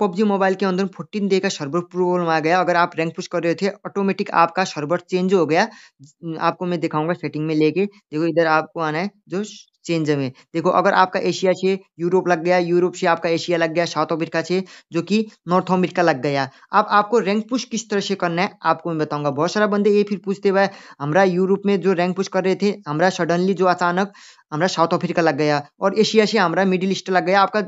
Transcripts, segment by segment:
PUBG mobile के अंदर 14 day का सर्वर प्रॉब्लम आ गया अगर आप रैंक पुश कर रहे थे ऑटोमेटिक आपका सर्वर चेंज हो गया आपको मैं दिखाऊंगा सेटिंग में लेके देखो इधर आपको आना है जो चेंज में देखो अगर आपका एशिया से यूरोप लग गया यूरोप से आपका एशिया लग गया साउथ अमेरिका से जो कि नॉर्थ अमेरिका लग गया अब आपको रैंक पुश किस तरह से करना है आपको मैं बताऊंगा बहुत सारा बंदे ये फिर पूछते हुए हमारा यूरोप में जो रैंक पुश कर रहे थे हमारा सडनली जो अचानक हमारा साउथ अफ्रीका लग गया और एशिया से हमारा मिडिल ईस्ट लग गया आपका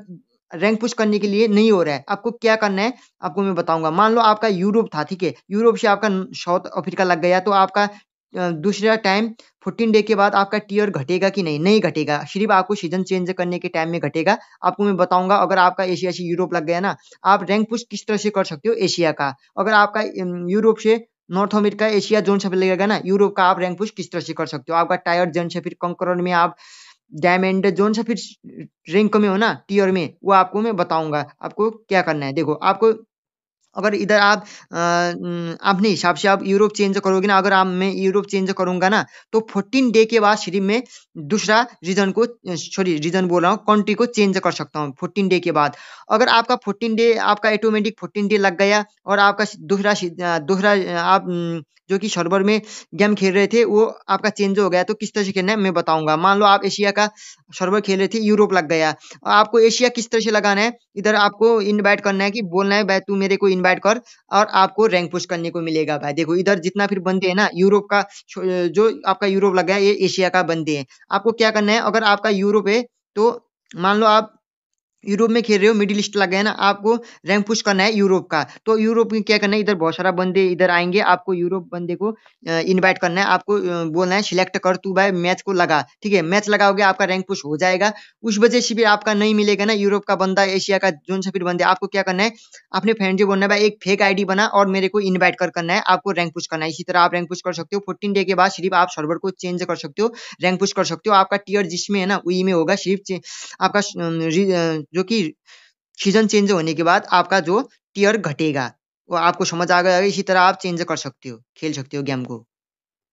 रैंक पुश करने के लिए नहीं हो रहा है आपको क्या करना है आपको मैं बताऊंगा मान लो आपका यूरोप था ठीक है यूरोप से आपका साउथ अफ्रीका लग गया तो आपका दूसरा टाइम 14 डे के बाद आपका टीयर घटेगा कि नहीं नहीं घटेगा सिर्फ आपको सीजन चेंज करने के टाइम में घटेगा आपको मैं बताऊंगा अगर आपका एशिया से यूरोप लग गया ना आप रैंक पुश किस तरह से कर सकते हो एशिया का अगर आपका यूरोप से नॉर्थ अमेरिका एशिया जोन से लगेगा ना यूरोप का आप रैंक पुश किस तरह से कर सकते हो आपका टायर जोन से फिर कंकर में आप डायमंड जोन सा फिर रिंक में हो ना टीयर में वो आपको मैं बताऊंगा आपको क्या करना है देखो आपको अगर इधर आप अपने हिसाब से आप यूरोप चेंज करोगे ना अगर आप मैं यूरोप चेंज करूंगा ना तो फोर्टीन डे के बाद सिर्फ मैं दूसरा रीजन को सॉरी रीजन बोल रहा हूँ कंट्री को चेंज कर सकता हूँ फोर्टीन डे के बाद अगर आपका फोर्टीन डे आपका ऑटोमेटिक फोर्टीन डे लग गया और आपका दूसरा दूसरा आप जो कि सर्वर में गेम खेल रहे थे वो आपका चेंज हो गया तो किस तरह से खेलना है मैं बताऊंगा मान लो आप एशिया का सर्वर खेल रहे थे यूरोप लग गया आपको एशिया किस तरह से लगाना है इधर आपको इन्वाइट करना है कि बोलना है भाई तू मेरे को इन्वाइट कर और आपको रैंक पुश करने को मिलेगा भाई देखो इधर जितना फिर बंदे हैं ना यूरोप का जो आपका यूरोप लगा है ये एशिया का बंदे हैं आपको क्या करना है अगर आपका यूरोप है तो मान लो आप यूरोप में खेल रहे हो मिडिल ईस्ट लग गए ना आपको रैंक पुश करना है यूरोप का तो यूरोप में क्या करना है इधर बहुत सारा बंदे इधर आएंगे आपको यूरोप बंदे को इनवाइट करना है आपको बोलना है सिलेक्ट कर तू भाई मैच को लगा ठीक है मैच लगाओगे आपका रैंक पुश हो जाएगा उस वजह से भी आपका नहीं मिलेगा ना यूरोप का बंदा एशिया का जोन से फिर बंदे आपको क्या करना है अपने फ्रेंड जो बोलना है भाई एक फेक आई बना और मेरे को इन्वाइट कर करना है आपको रैंक पुश करना है इसी तरह आप रैंक पुश कर सकते हो फोर्टीन डे के बाद सिर्फ आप सर्वर को चेंज कर सकते हो रैंक पुश कर सकते हो आपका टीयर जिसमें है ना वही में होगा सिर्फ आपका जो कि सीजन चेंज होने के बाद आपका जो टीयर घटेगा वो आपको समझ आ गया इसी तरह आप चेंज कर सकते हो खेल सकते हो गेम को